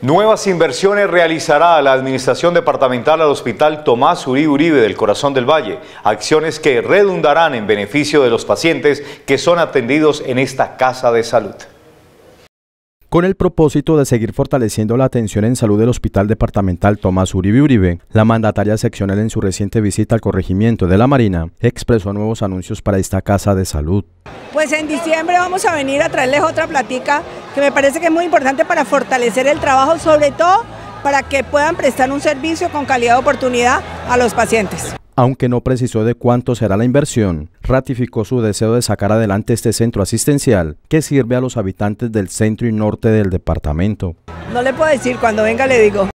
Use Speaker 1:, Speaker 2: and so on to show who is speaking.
Speaker 1: Nuevas inversiones realizará la Administración Departamental al Hospital Tomás Uribe Uribe del Corazón del Valle, acciones que redundarán en beneficio de los pacientes que son atendidos en esta Casa de Salud.
Speaker 2: Con el propósito de seguir fortaleciendo la atención en salud del Hospital Departamental Tomás Uribe Uribe, la mandataria seccional en su reciente visita al corregimiento de la Marina expresó nuevos anuncios para esta casa de salud.
Speaker 3: Pues en diciembre vamos a venir a traerles otra platica que me parece que es muy importante para fortalecer el trabajo, sobre todo para que puedan prestar un servicio con calidad de oportunidad a los pacientes.
Speaker 2: Aunque no precisó de cuánto será la inversión, ratificó su deseo de sacar adelante este centro asistencial que sirve a los habitantes del centro y norte del departamento.
Speaker 3: No le puedo decir, cuando venga le
Speaker 1: digo.